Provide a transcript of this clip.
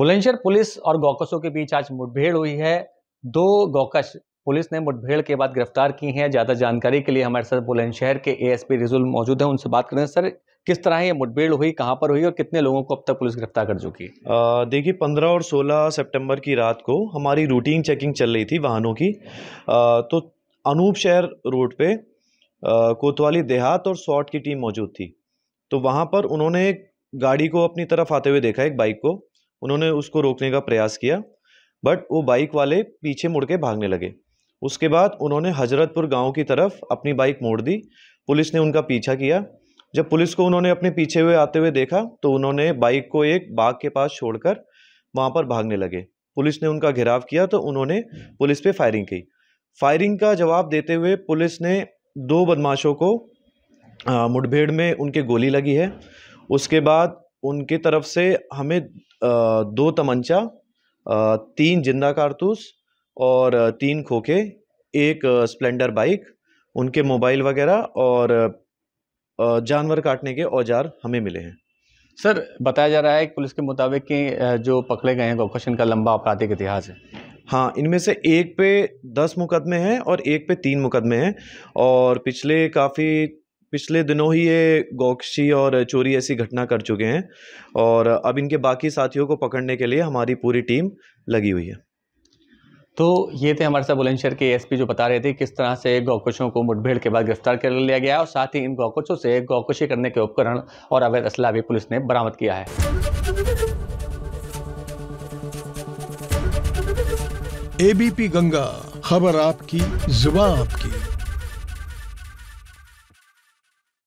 Bulandshahr police और गौकसों के बीच आज मुठभेड़ हुई है दो गौकश पुलिस ने मुठभेड़ के बाद गिरफ्तार की हैं ज़्यादा जानकारी के लिए हमारे साथ बुलंदशहर के एएसपी रिजुल मौजूद हैं उनसे बात करें सर किस तरह ये मुठभेड़ हुई कहाँ पर हुई और कितने लोगों को अब तक पुलिस गिरफ्तार कर चुकी है देखिए 15 और 16 सितंबर की रात को हमारी रूटीन चेकिंग चल रही थी वाहनों की आ, तो अनूप शहर रोड पे कोतवाली देहात और सॉट की टीम मौजूद थी तो वहाँ पर उन्होंने गाड़ी को अपनी तरफ आते हुए देखा एक बाइक को उन्होंने उसको रोकने का प्रयास किया बट वो बाइक वाले पीछे मुड़ के भागने लगे उसके बाद उन्होंने हजरतपुर गांव की तरफ अपनी बाइक मोड़ दी पुलिस ने उनका पीछा किया जब पुलिस को उन्होंने अपने पीछे हुए आते हुए देखा तो उन्होंने बाइक को एक बाग के पास छोड़कर वहाँ पर भागने लगे पुलिस ने उनका घेराव किया तो उन्होंने पुलिस पे फायरिंग की फायरिंग का जवाब देते हुए पुलिस ने दो बदमाशों को मुठभेड़ में उनके गोली लगी है उसके बाद उनके तरफ से हमें दो तमंचा तीन जिंदा कारतूस और तीन खोखे एक स्प्लेंडर बाइक उनके मोबाइल वगैरह और जानवर काटने के औजार हमें मिले हैं सर बताया जा रहा है पुलिस के मुताबिक कि जो पकड़े गए हैं गोखश का लंबा आपराधिक इतिहास है हाँ इनमें से एक पे दस मुकदमे हैं और एक पे तीन मुकदमे हैं और पिछले काफ़ी पिछले दिनों ही ये गोक्षी और चोरी ऐसी घटना कर चुके हैं और अब इनके बाकी साथियों को पकड़ने के लिए हमारी पूरी टीम लगी हुई है तो ये थे हमारे साथ बुलंदशहर के एसपी जो बता रहे थे किस तरह से गौकुशों को मुठभेड़ के बाद गिरफ्तार कर लिया गया और साथ ही इन गौकुशों से गौकुशी करने के उपकरण और अवैध असला भी पुलिस ने बरामद किया है एबीपी गंगा खबर आपकी जुबा आपकी